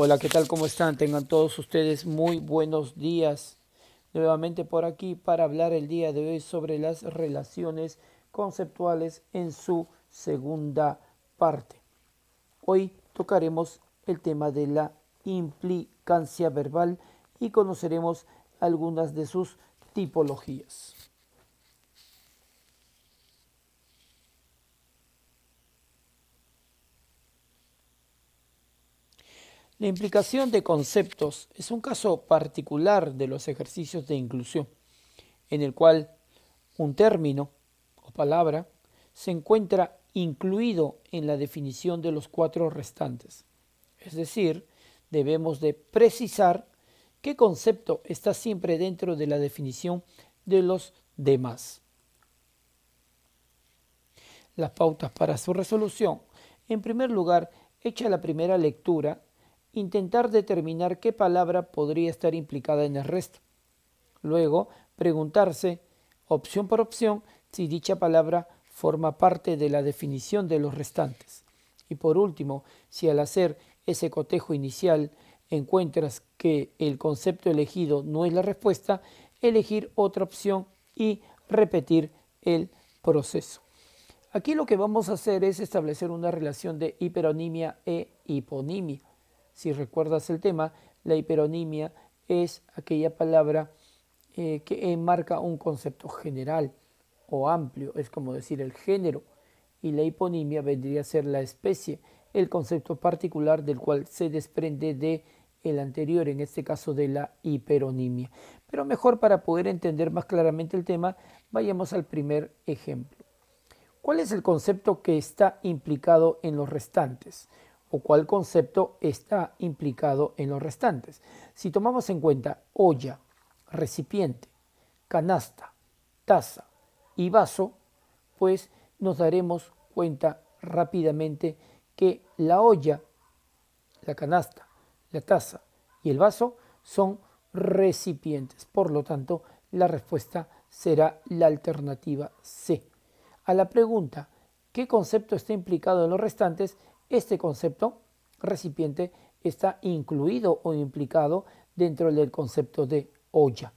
Hola, ¿qué tal? ¿Cómo están? Tengan todos ustedes muy buenos días. Nuevamente por aquí para hablar el día de hoy sobre las relaciones conceptuales en su segunda parte. Hoy tocaremos el tema de la implicancia verbal y conoceremos algunas de sus tipologías. La implicación de conceptos es un caso particular de los ejercicios de inclusión, en el cual un término o palabra se encuentra incluido en la definición de los cuatro restantes. Es decir, debemos de precisar qué concepto está siempre dentro de la definición de los demás. Las pautas para su resolución. En primer lugar, hecha la primera lectura, intentar determinar qué palabra podría estar implicada en el resto. Luego, preguntarse, opción por opción, si dicha palabra forma parte de la definición de los restantes. Y por último, si al hacer ese cotejo inicial encuentras que el concepto elegido no es la respuesta, elegir otra opción y repetir el proceso. Aquí lo que vamos a hacer es establecer una relación de hiperonimia e hiponimia. Si recuerdas el tema, la hiperonimia es aquella palabra eh, que enmarca un concepto general o amplio, es como decir el género, y la hiponimia vendría a ser la especie, el concepto particular del cual se desprende de el anterior, en este caso de la hiperonimia. Pero mejor para poder entender más claramente el tema, vayamos al primer ejemplo. ¿Cuál es el concepto que está implicado en los restantes? o cuál concepto está implicado en los restantes. Si tomamos en cuenta olla, recipiente, canasta, taza y vaso, pues nos daremos cuenta rápidamente que la olla, la canasta, la taza y el vaso son recipientes. Por lo tanto, la respuesta será la alternativa C. A la pregunta, ¿qué concepto está implicado en los restantes? Este concepto recipiente está incluido o implicado dentro del concepto de olla,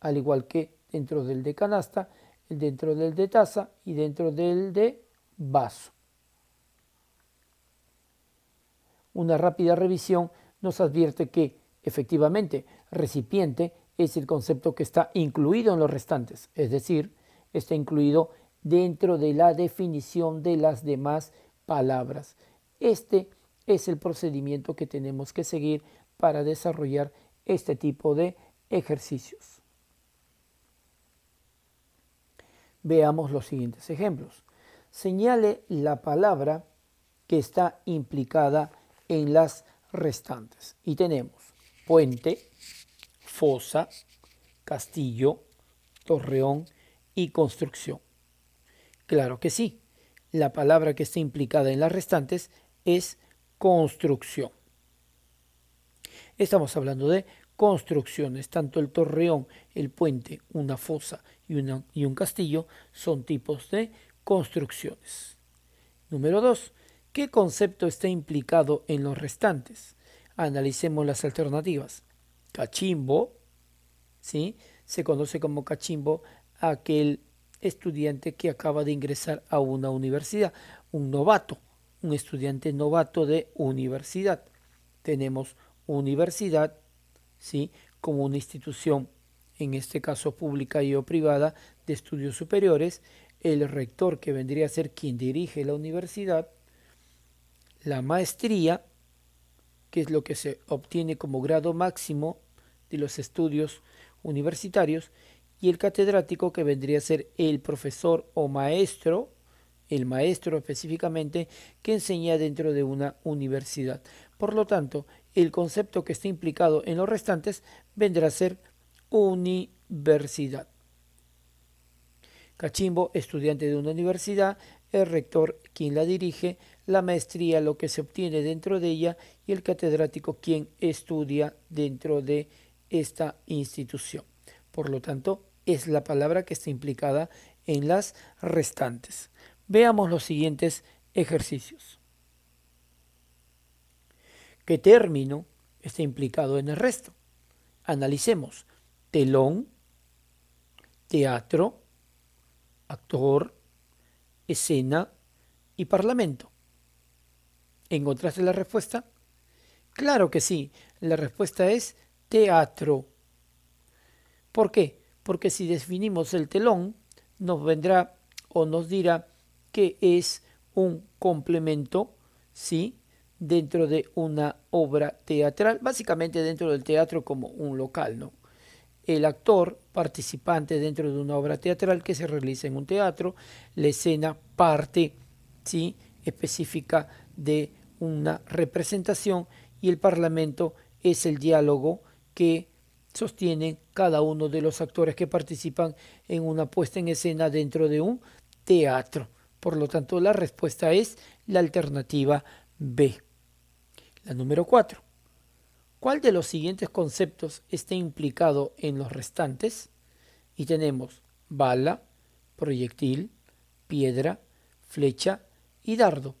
al igual que dentro del de canasta, dentro del de taza y dentro del de vaso. Una rápida revisión nos advierte que efectivamente recipiente es el concepto que está incluido en los restantes, es decir, está incluido dentro de la definición de las demás palabras. Este es el procedimiento que tenemos que seguir para desarrollar este tipo de ejercicios. Veamos los siguientes ejemplos. Señale la palabra que está implicada en las restantes. Y tenemos puente, fosa, castillo, torreón y construcción. Claro que sí, la palabra que está implicada en las restantes es construcción. Estamos hablando de construcciones, tanto el torreón, el puente, una fosa y, una, y un castillo son tipos de construcciones. Número dos. ¿Qué concepto está implicado en los restantes? Analicemos las alternativas. Cachimbo, ¿sí? se conoce como cachimbo aquel estudiante que acaba de ingresar a una universidad, un novato un estudiante novato de universidad. Tenemos universidad, ¿sí? Como una institución, en este caso pública y o privada, de estudios superiores, el rector que vendría a ser quien dirige la universidad, la maestría, que es lo que se obtiene como grado máximo de los estudios universitarios, y el catedrático que vendría a ser el profesor o maestro el maestro específicamente, que enseña dentro de una universidad. Por lo tanto, el concepto que está implicado en los restantes vendrá a ser universidad. Cachimbo, estudiante de una universidad, el rector quien la dirige, la maestría lo que se obtiene dentro de ella y el catedrático quien estudia dentro de esta institución. Por lo tanto, es la palabra que está implicada en las restantes. Veamos los siguientes ejercicios. ¿Qué término está implicado en el resto? Analicemos. Telón, teatro, actor, escena y parlamento. ¿Encontraste la respuesta? Claro que sí. La respuesta es teatro. ¿Por qué? Porque si definimos el telón, nos vendrá o nos dirá que es un complemento, ¿sí? Dentro de una obra teatral, básicamente dentro del teatro como un local, ¿no? El actor participante dentro de una obra teatral que se realiza en un teatro, la escena parte, ¿sí? Específica de una representación y el parlamento es el diálogo que sostienen cada uno de los actores que participan en una puesta en escena dentro de un teatro. Por lo tanto, la respuesta es la alternativa B. La número 4. ¿Cuál de los siguientes conceptos está implicado en los restantes? Y tenemos bala, proyectil, piedra, flecha y dardo.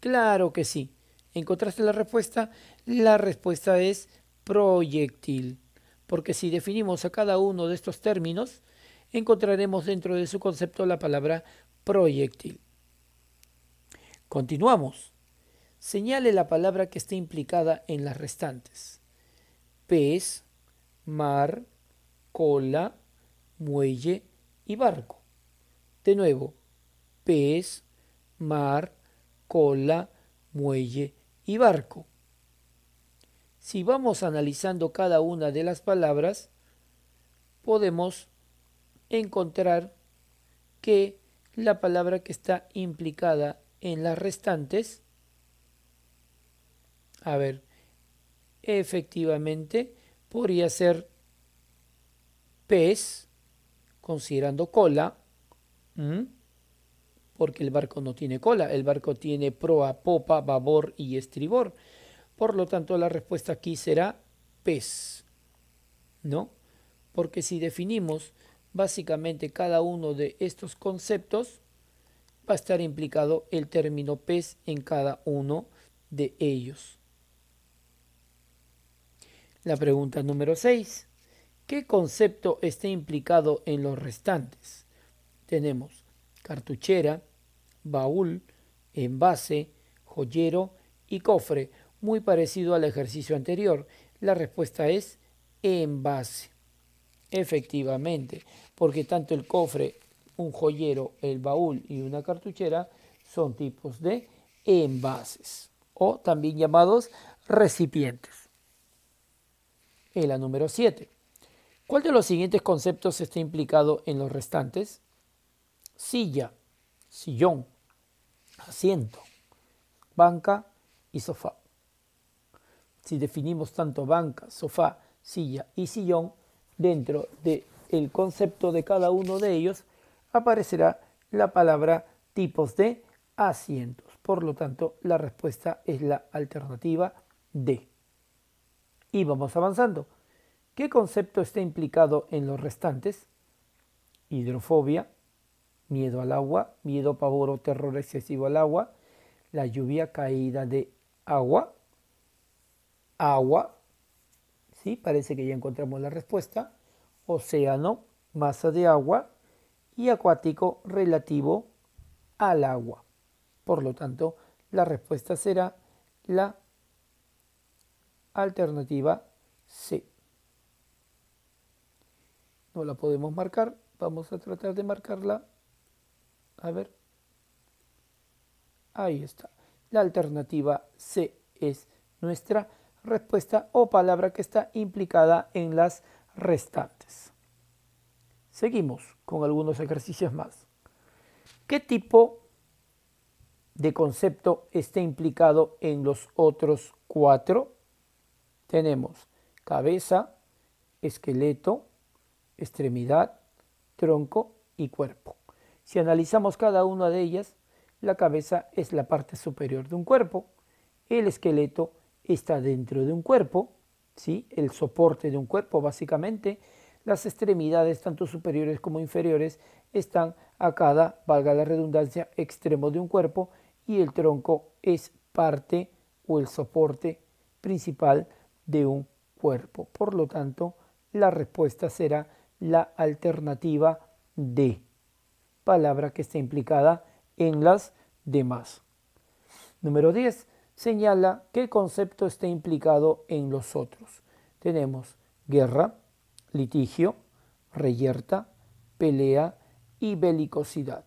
Claro que sí. ¿Encontraste la respuesta? La respuesta es proyectil. Porque si definimos a cada uno de estos términos, encontraremos dentro de su concepto la palabra proyectil. Continuamos. Señale la palabra que esté implicada en las restantes. Pez, mar, cola, muelle y barco. De nuevo, pez, mar, cola, muelle y barco. Si vamos analizando cada una de las palabras, podemos encontrar que la palabra que está implicada en las restantes. A ver, efectivamente podría ser pez, considerando cola, porque el barco no tiene cola, el barco tiene proa, popa, babor y estribor. Por lo tanto, la respuesta aquí será pez, ¿no? Porque si definimos Básicamente cada uno de estos conceptos va a estar implicado el término pez en cada uno de ellos. La pregunta número 6. ¿Qué concepto está implicado en los restantes? Tenemos cartuchera, baúl, envase, joyero y cofre, muy parecido al ejercicio anterior. La respuesta es envase. Efectivamente, porque tanto el cofre, un joyero, el baúl y una cartuchera son tipos de envases o también llamados recipientes. En la número 7. ¿Cuál de los siguientes conceptos está implicado en los restantes? Silla, sillón, asiento, banca y sofá. Si definimos tanto banca, sofá, silla y sillón dentro de el concepto de cada uno de ellos, aparecerá la palabra tipos de asientos. Por lo tanto, la respuesta es la alternativa D. Y vamos avanzando. ¿Qué concepto está implicado en los restantes? Hidrofobia, miedo al agua, miedo, pavor o terror excesivo al agua, la lluvia, caída de agua, agua, ¿sí? Parece que ya encontramos la respuesta océano, masa de agua, y acuático relativo al agua. Por lo tanto, la respuesta será la alternativa C. No la podemos marcar, vamos a tratar de marcarla. A ver. Ahí está. La alternativa C es nuestra respuesta o palabra que está implicada en las restantes. Seguimos con algunos ejercicios más. ¿Qué tipo de concepto está implicado en los otros cuatro? Tenemos cabeza, esqueleto, extremidad, tronco y cuerpo. Si analizamos cada una de ellas, la cabeza es la parte superior de un cuerpo, el esqueleto está dentro de un cuerpo, el soporte de un cuerpo básicamente, las extremidades, tanto superiores como inferiores, están a cada, valga la redundancia, extremo de un cuerpo y el tronco es parte o el soporte principal de un cuerpo. Por lo tanto, la respuesta será la alternativa D, palabra que está implicada en las demás. Número 10 señala qué concepto está implicado en los otros. Tenemos guerra, litigio, reyerta, pelea y belicosidad.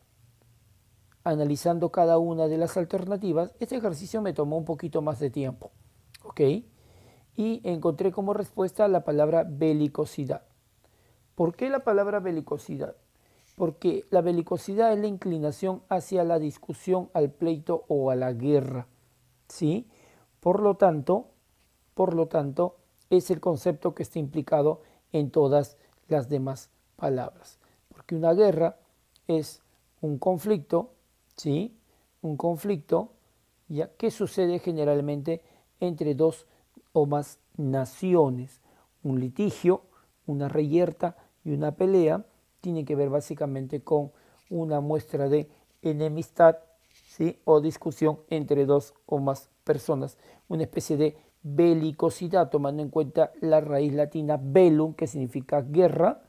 Analizando cada una de las alternativas, este ejercicio me tomó un poquito más de tiempo, Y encontré como respuesta la palabra belicosidad. ¿Por qué la palabra belicosidad? Porque la belicosidad es la inclinación hacia la discusión, al pleito o a la guerra ¿sí? Por lo tanto, por lo tanto, es el concepto que está implicado en todas las demás palabras. Porque una guerra es un conflicto, ¿sí? Un conflicto ya que sucede generalmente entre dos o más naciones. Un litigio, una reyerta y una pelea tiene que ver básicamente con una muestra de enemistad o discusión entre dos o más personas, una especie de belicosidad, tomando en cuenta la raíz latina velum, que significa guerra,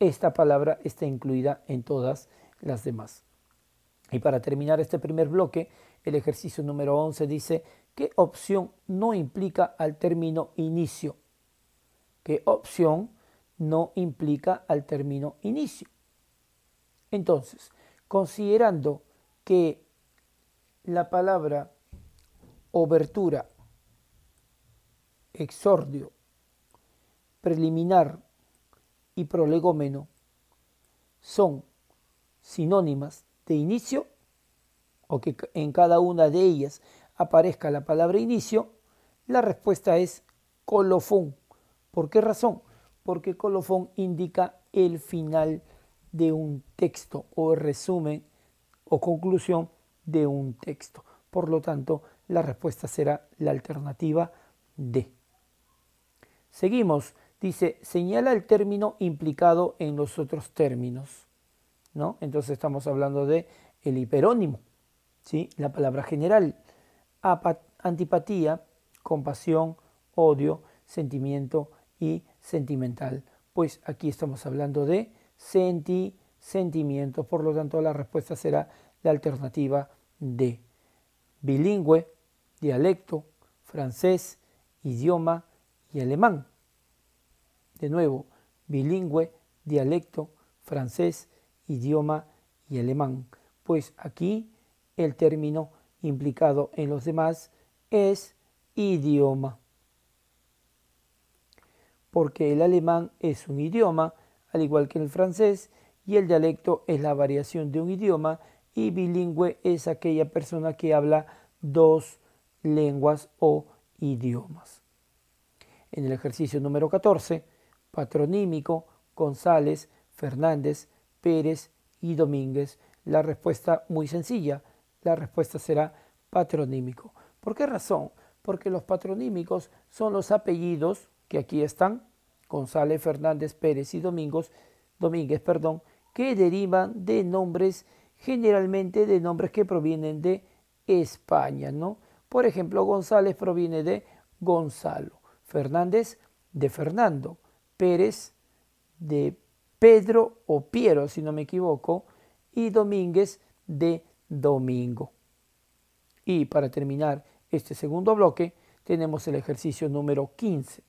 esta palabra está incluida en todas las demás. Y para terminar este primer bloque, el ejercicio número 11 dice, ¿qué opción no implica al término inicio? ¿Qué opción no implica al término inicio? Entonces, considerando que la palabra obertura, exordio, preliminar y prolegómeno son sinónimas de inicio o que en cada una de ellas aparezca la palabra inicio, la respuesta es colofón. ¿Por qué razón? Porque colofón indica el final de un texto o resumen o conclusión de un texto. Por lo tanto, la respuesta será la alternativa D. Seguimos. Dice, señala el término implicado en los otros términos. ¿No? Entonces estamos hablando de el hiperónimo, ¿sí? la palabra general. antipatía, compasión, odio, sentimiento y sentimental. Pues aquí estamos hablando de senti, sentimientos, por lo tanto la respuesta será la alternativa de bilingüe, dialecto, francés, idioma y alemán. De nuevo, bilingüe, dialecto, francés, idioma y alemán. Pues aquí el término implicado en los demás es idioma. Porque el alemán es un idioma, al igual que el francés, y el dialecto es la variación de un idioma y bilingüe es aquella persona que habla dos lenguas o idiomas. En el ejercicio número 14, patronímico, González, Fernández, Pérez y Domínguez, la respuesta muy sencilla, la respuesta será patronímico. ¿Por qué razón? Porque los patronímicos son los apellidos que aquí están, González, Fernández, Pérez y Domingos, Domínguez, perdón, que derivan de nombres generalmente de nombres que provienen de España, ¿no? Por ejemplo, González proviene de Gonzalo, Fernández de Fernando, Pérez de Pedro o Piero, si no me equivoco, y Domínguez de Domingo. Y para terminar este segundo bloque, tenemos el ejercicio número 15,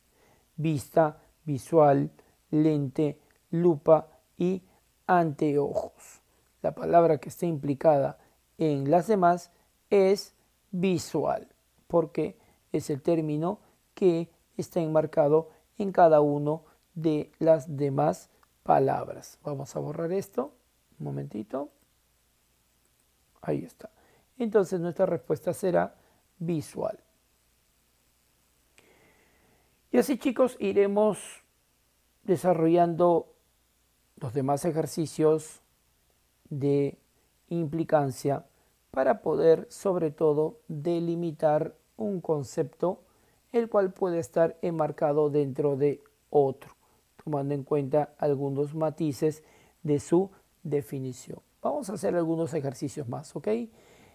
vista, visual, lente, lupa y anteojos la palabra que está implicada en las demás es visual, porque es el término que está enmarcado en cada uno de las demás palabras. Vamos a borrar esto. Un momentito. Ahí está. Entonces nuestra respuesta será visual. Y así chicos iremos desarrollando los demás ejercicios de implicancia para poder sobre todo delimitar un concepto el cual puede estar enmarcado dentro de otro, tomando en cuenta algunos matices de su definición. Vamos a hacer algunos ejercicios más, ¿ok?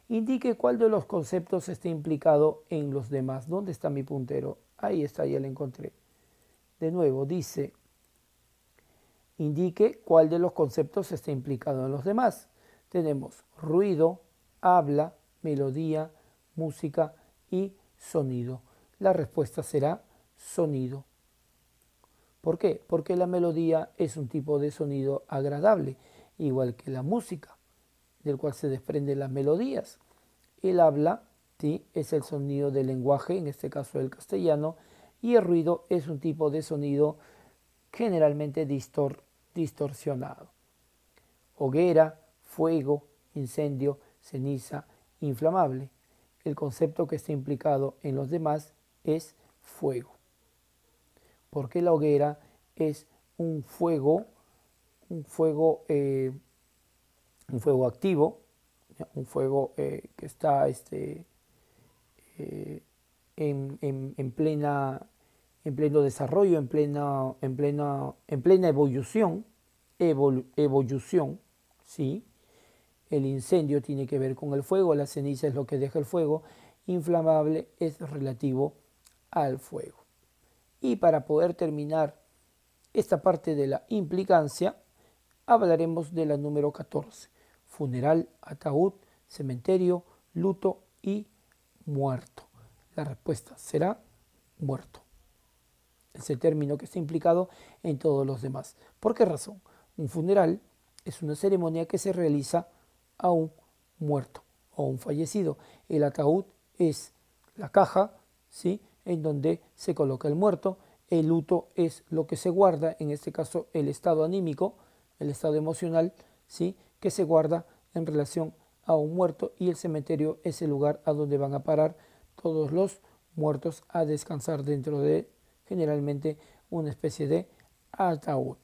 Indique cuál de los conceptos está implicado en los demás. ¿Dónde está mi puntero? Ahí está, ya lo encontré. De nuevo, dice indique cuál de los conceptos está implicado en los demás. Tenemos ruido, habla, melodía, música y sonido. La respuesta será sonido. ¿Por qué? Porque la melodía es un tipo de sonido agradable, igual que la música, del cual se desprenden las melodías. El habla ¿sí? es el sonido del lenguaje, en este caso el castellano, y el ruido es un tipo de sonido generalmente distorsionado. Hoguera, fuego, incendio, ceniza, inflamable. El concepto que está implicado en los demás es fuego. Porque la hoguera es un fuego, un fuego, eh, un fuego activo, un fuego eh, que está este, eh, en, plena, en pleno desarrollo, en plena, en plena, evolución, evolución, ¿sí? El incendio tiene que ver con el fuego, la ceniza es lo que deja el fuego, inflamable es relativo al fuego. Y para poder terminar esta parte de la implicancia, hablaremos de la número 14, funeral, ataúd, cementerio, luto y muerto. La respuesta será muerto ese término que está implicado en todos los demás. ¿Por qué razón? Un funeral es una ceremonia que se realiza a un muerto o un fallecido. El ataúd es la caja, ¿sí? En donde se coloca el muerto. El luto es lo que se guarda, en este caso el estado anímico, el estado emocional, ¿sí? Que se guarda en relación a un muerto y el cementerio es el lugar a donde van a parar todos los muertos a descansar dentro de generalmente una especie de ataúd.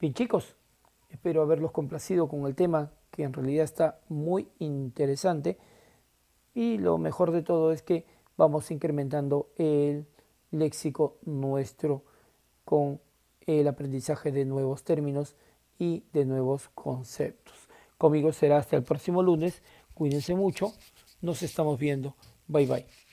Bien chicos, espero haberlos complacido con el tema que en realidad está muy interesante y lo mejor de todo es que vamos incrementando el léxico nuestro con el aprendizaje de nuevos términos y de nuevos conceptos. Conmigo será hasta el próximo lunes. Cuídense mucho. Nos estamos viendo. Bye bye.